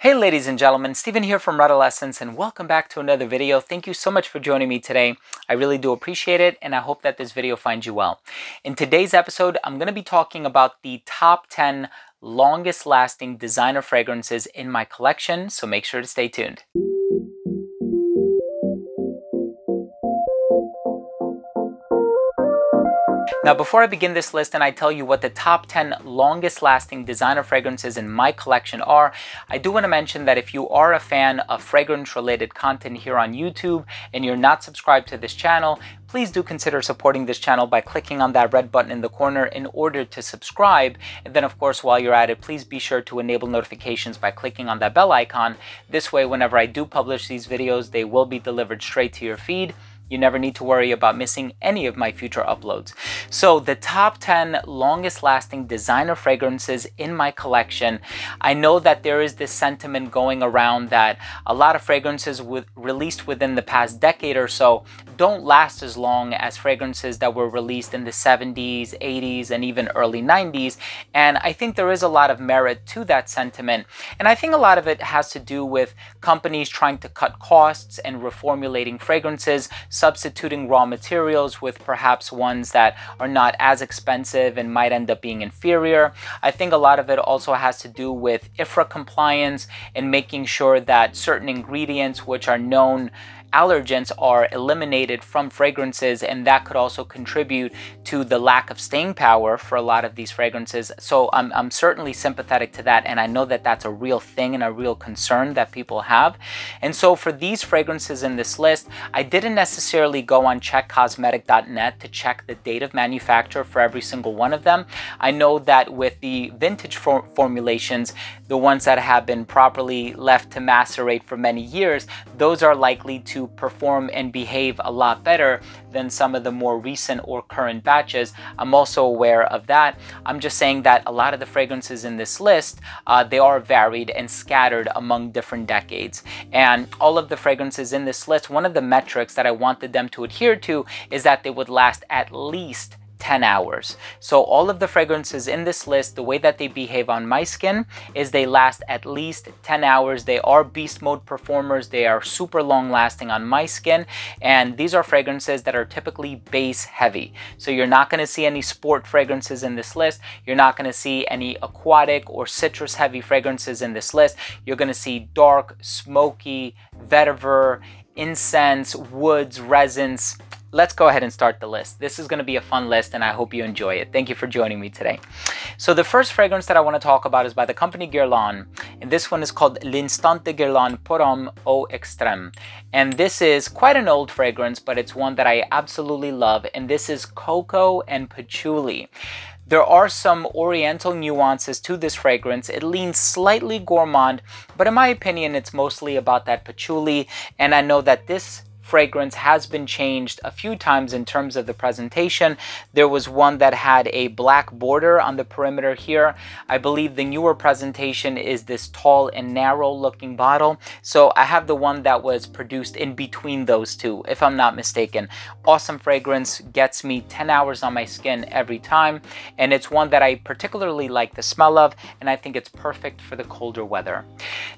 Hey ladies and gentlemen, Stephen here from Rattle Essence and welcome back to another video. Thank you so much for joining me today. I really do appreciate it and I hope that this video finds you well. In today's episode, I'm going to be talking about the top 10 longest lasting designer fragrances in my collection, so make sure to stay tuned. Now, before I begin this list and I tell you what the top 10 longest lasting designer fragrances in my collection are, I do want to mention that if you are a fan of fragrance related content here on YouTube and you're not subscribed to this channel, please do consider supporting this channel by clicking on that red button in the corner in order to subscribe. And then of course, while you're at it, please be sure to enable notifications by clicking on that bell icon. This way, whenever I do publish these videos, they will be delivered straight to your feed. You never need to worry about missing any of my future uploads. So the top 10 longest lasting designer fragrances in my collection. I know that there is this sentiment going around that a lot of fragrances with, released within the past decade or so don't last as long as fragrances that were released in the 70s, 80s, and even early 90s. And I think there is a lot of merit to that sentiment. And I think a lot of it has to do with companies trying to cut costs and reformulating fragrances substituting raw materials with perhaps ones that are not as expensive and might end up being inferior. I think a lot of it also has to do with IFRA compliance and making sure that certain ingredients which are known allergens are eliminated from fragrances and that could also contribute to the lack of staying power for a lot of these fragrances. So I'm, I'm certainly sympathetic to that and I know that that's a real thing and a real concern that people have. And so for these fragrances in this list, I didn't necessarily go on checkcosmetic.net to check the date of manufacture for every single one of them. I know that with the vintage for formulations, the ones that have been properly left to macerate for many years, those are likely to to perform and behave a lot better than some of the more recent or current batches. I'm also aware of that. I'm just saying that a lot of the fragrances in this list, uh, they are varied and scattered among different decades. And all of the fragrances in this list, one of the metrics that I wanted them to adhere to is that they would last at least 10 hours. So all of the fragrances in this list, the way that they behave on my skin is they last at least 10 hours. They are beast mode performers. They are super long lasting on my skin. And these are fragrances that are typically base heavy. So you're not gonna see any sport fragrances in this list. You're not gonna see any aquatic or citrus heavy fragrances in this list. You're gonna see dark, smoky, vetiver, incense, woods, resins, let's go ahead and start the list. This is going to be a fun list and I hope you enjoy it. Thank you for joining me today. So the first fragrance that I want to talk about is by the company Guerlain. And this one is called L'Instante Guerlain Homme au Extreme. And this is quite an old fragrance, but it's one that I absolutely love. And this is Cocoa and Patchouli. There are some oriental nuances to this fragrance. It leans slightly gourmand, but in my opinion, it's mostly about that patchouli. And I know that this fragrance has been changed a few times in terms of the presentation. There was one that had a black border on the perimeter here. I believe the newer presentation is this tall and narrow looking bottle. So I have the one that was produced in between those two, if I'm not mistaken. Awesome fragrance, gets me 10 hours on my skin every time. And it's one that I particularly like the smell of, and I think it's perfect for the colder weather.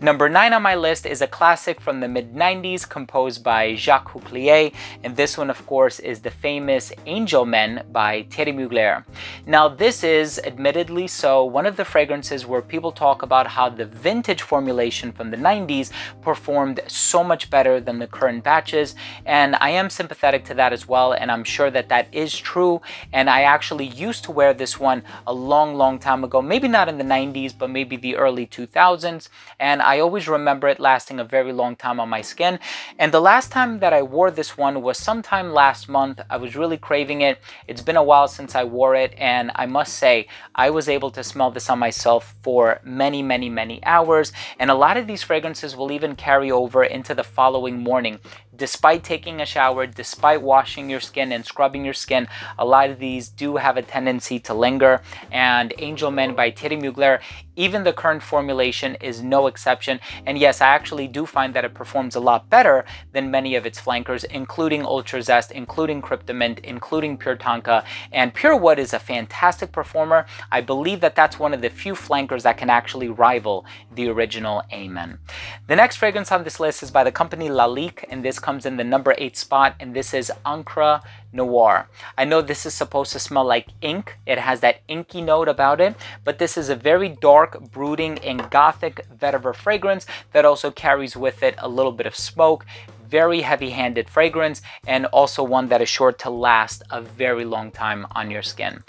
Number nine on my list is a classic from the mid 90s composed by Jacques Jacques Couplier, and this one, of course, is the famous Angel Men by Thierry Mugler. Now, this is, admittedly so, one of the fragrances where people talk about how the vintage formulation from the 90s performed so much better than the current batches, and I am sympathetic to that as well, and I'm sure that that is true, and I actually used to wear this one a long, long time ago, maybe not in the 90s, but maybe the early 2000s, and I always remember it lasting a very long time on my skin, and the last time that that I wore this one was sometime last month. I was really craving it. It's been a while since I wore it and I must say I was able to smell this on myself for many, many, many hours. And a lot of these fragrances will even carry over into the following morning despite taking a shower, despite washing your skin and scrubbing your skin, a lot of these do have a tendency to linger. And Angel Men by Thierry Mugler, even the current formulation is no exception. And yes, I actually do find that it performs a lot better than many of its flankers, including Ultra Zest, including Cryptomint, including Pure Tonka. And Pure Wood is a fantastic performer. I believe that that's one of the few flankers that can actually rival the original Amen. The next fragrance on this list is by the company Lalique, and this comes in the number eight spot, and this is Ankara Noir. I know this is supposed to smell like ink. It has that inky note about it, but this is a very dark, brooding, and gothic vetiver fragrance that also carries with it a little bit of smoke, very heavy-handed fragrance and also one that is sure to last a very long time on your skin.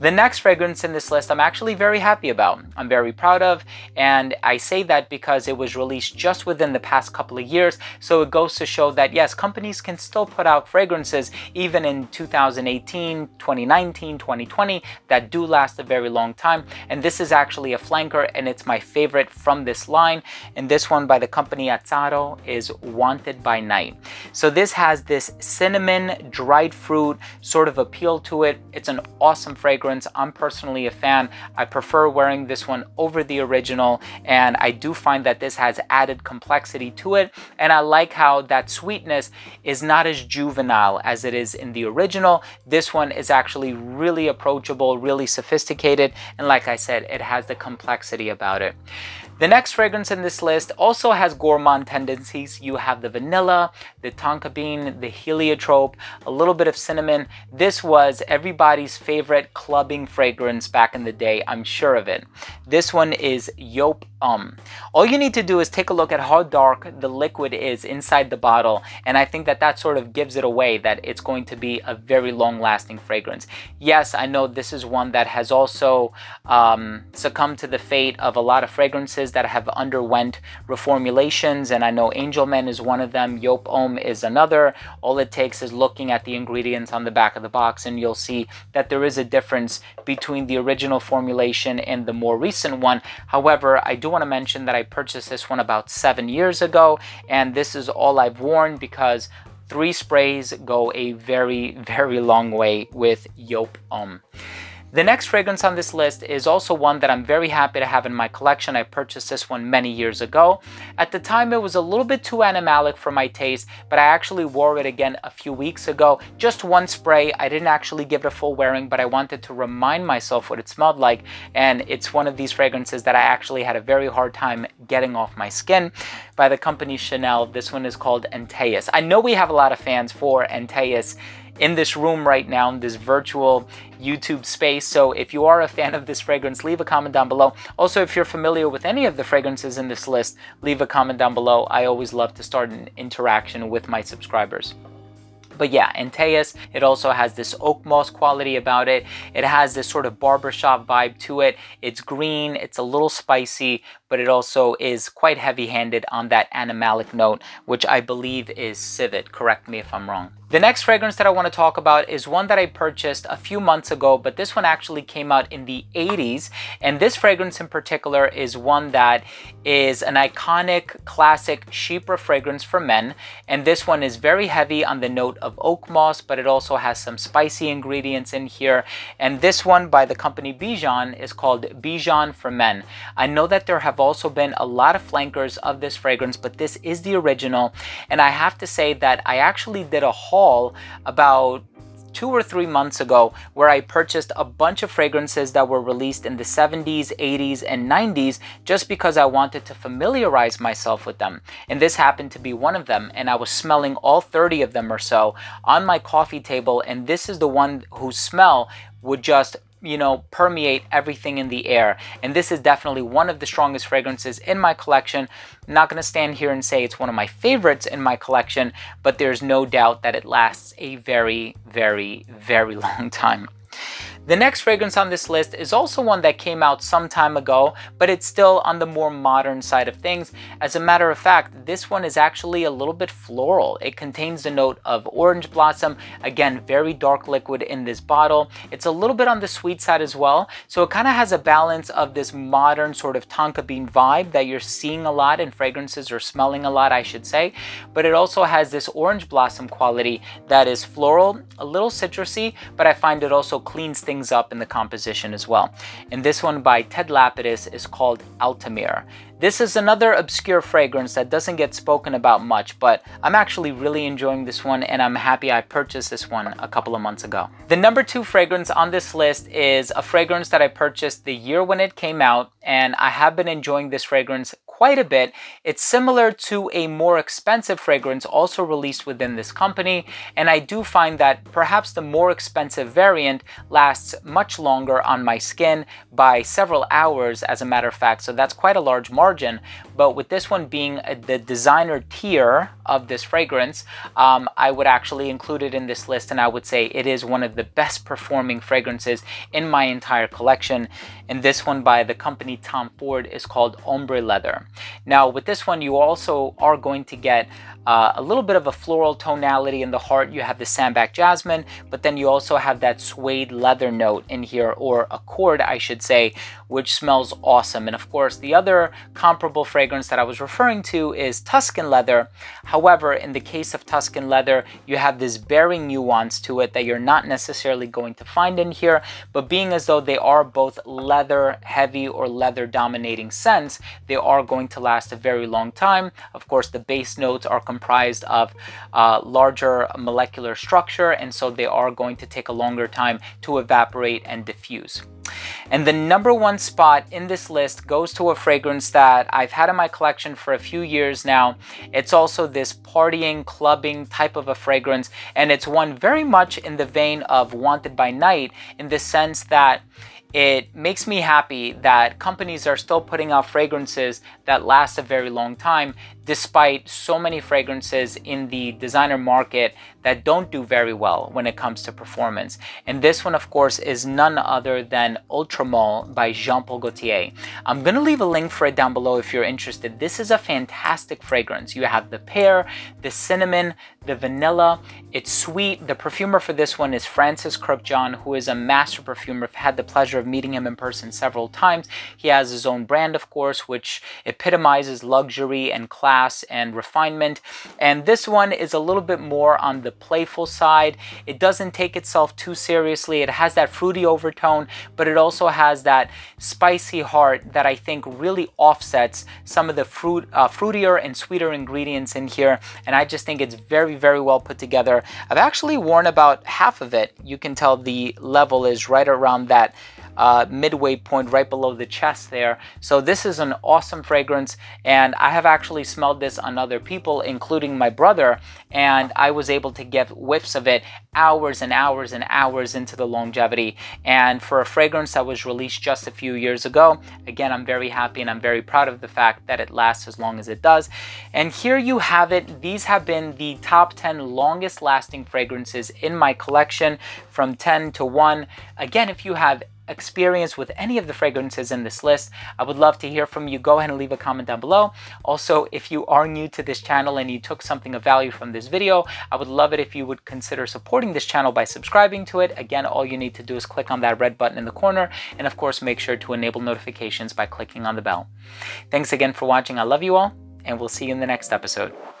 The next fragrance in this list I'm actually very happy about. I'm very proud of and I say that because it was released just within the past couple of years so it goes to show that yes companies can still put out fragrances even in 2018, 2019, 2020 that do last a very long time and this is actually a flanker and it's my favorite from this line and this one by the company Azzaro is Wanted by night. So this has this cinnamon dried fruit sort of appeal to it. It's an awesome fragrance. I'm personally a fan. I prefer wearing this one over the original and I do find that this has added complexity to it and I like how that sweetness is not as juvenile as it is in the original. This one is actually really approachable, really sophisticated and like I said, it has the complexity about it. The next fragrance in this list also has gourmand tendencies. You have the vanilla, the tonka bean, the heliotrope, a little bit of cinnamon. This was everybody's favorite clubbing fragrance back in the day, I'm sure of it. This one is Yop Um. All you need to do is take a look at how dark the liquid is inside the bottle, and I think that that sort of gives it away that it's going to be a very long-lasting fragrance. Yes, I know this is one that has also um, succumbed to the fate of a lot of fragrances businesses that have underwent reformulations, and I know Angelman is one of them, Yop om is another. All it takes is looking at the ingredients on the back of the box, and you'll see that there is a difference between the original formulation and the more recent one. However, I do want to mention that I purchased this one about seven years ago, and this is all I've worn because three sprays go a very, very long way with Yop Om. The next fragrance on this list is also one that I'm very happy to have in my collection. I purchased this one many years ago. At the time, it was a little bit too animalic for my taste, but I actually wore it again a few weeks ago. Just one spray. I didn't actually give it a full wearing, but I wanted to remind myself what it smelled like. And it's one of these fragrances that I actually had a very hard time getting off my skin by the company Chanel. This one is called Antaeus. I know we have a lot of fans for Antaeus in this room right now, in this virtual YouTube space. So if you are a fan of this fragrance, leave a comment down below. Also, if you're familiar with any of the fragrances in this list, leave a comment down below. I always love to start an interaction with my subscribers. But yeah, Antaeus, it also has this oak moss quality about it. It has this sort of barbershop vibe to it. It's green, it's a little spicy, but it also is quite heavy-handed on that animalic note, which I believe is civet. Correct me if I'm wrong. The next fragrance that I want to talk about is one that I purchased a few months ago, but this one actually came out in the 80s. And this fragrance in particular is one that is an iconic classic Shepra fragrance for men. And this one is very heavy on the note of oak moss, but it also has some spicy ingredients in here. And this one by the company Bijan is called Bijan for Men. I know that there have also been a lot of flankers of this fragrance, but this is the original. And I have to say that I actually did a haul haul about two or three months ago where I purchased a bunch of fragrances that were released in the 70s, 80s, and 90s just because I wanted to familiarize myself with them. And this happened to be one of them, and I was smelling all 30 of them or so on my coffee table, and this is the one whose smell would just you know, permeate everything in the air. And this is definitely one of the strongest fragrances in my collection. I'm not gonna stand here and say it's one of my favorites in my collection, but there's no doubt that it lasts a very, very, very long time. The next fragrance on this list is also one that came out some time ago, but it's still on the more modern side of things. As a matter of fact, this one is actually a little bit floral. It contains the note of orange blossom, again, very dark liquid in this bottle. It's a little bit on the sweet side as well, so it kind of has a balance of this modern sort of tonka bean vibe that you're seeing a lot in fragrances or smelling a lot, I should say, but it also has this orange blossom quality that is floral, a little citrusy, but I find it also cleans things things up in the composition as well. And this one by Ted Lapidus is called Altamir. This is another obscure fragrance that doesn't get spoken about much, but I'm actually really enjoying this one and I'm happy I purchased this one a couple of months ago. The number two fragrance on this list is a fragrance that I purchased the year when it came out and I have been enjoying this fragrance quite a bit. It's similar to a more expensive fragrance also released within this company, and I do find that perhaps the more expensive variant lasts much longer on my skin by several hours as a matter of fact, so that's quite a large margin. But with this one being uh, the designer tier of this fragrance, um, I would actually include it in this list and I would say it is one of the best performing fragrances in my entire collection and this one by the company Tom Ford is called Ombre Leather. Now with this one you also are going to get uh, a little bit of a floral tonality in the heart. You have the sandback jasmine, but then you also have that suede leather note in here, or a cord, I should say, which smells awesome. And of course, the other comparable fragrance that I was referring to is Tuscan leather. However, in the case of Tuscan leather, you have this very nuance to it that you're not necessarily going to find in here, but being as though they are both leather heavy or leather dominating scents, they are going to last a very long time. Of course, the base notes are comprised of uh, larger molecular structure and so they are going to take a longer time to evaporate and diffuse. And the number one spot in this list goes to a fragrance that I've had in my collection for a few years now. It's also this partying, clubbing type of a fragrance, and it's one very much in the vein of Wanted by Night in the sense that it makes me happy that companies are still putting out fragrances that last a very long time, despite so many fragrances in the designer market that don't do very well when it comes to performance. And this one, of course, is none other than Ultramol by Jean-Paul Gaultier. I'm gonna leave a link for it down below if you're interested. This is a fantastic fragrance. You have the pear, the cinnamon, the vanilla, it's sweet. The perfumer for this one is Francis Kirkjohn, who is a master perfumer. I've had the pleasure of of meeting him in person several times. He has his own brand, of course, which epitomizes luxury and class and refinement. And this one is a little bit more on the playful side. It doesn't take itself too seriously. It has that fruity overtone, but it also has that spicy heart that I think really offsets some of the fruit, uh, fruitier and sweeter ingredients in here. And I just think it's very, very well put together. I've actually worn about half of it. You can tell the level is right around that uh, midway point right below the chest there. So this is an awesome fragrance and I have actually smelled this on other people, including my brother, and I was able to get whiffs of it hours and hours and hours into the longevity. And for a fragrance that was released just a few years ago, again, I'm very happy and I'm very proud of the fact that it lasts as long as it does. And here you have it. These have been the top 10 longest lasting fragrances in my collection from 10 to 1. Again, if you have experience with any of the fragrances in this list. I would love to hear from you. Go ahead and leave a comment down below. Also, if you are new to this channel and you took something of value from this video, I would love it if you would consider supporting this channel by subscribing to it. Again, all you need to do is click on that red button in the corner. And of course, make sure to enable notifications by clicking on the bell. Thanks again for watching. I love you all and we'll see you in the next episode.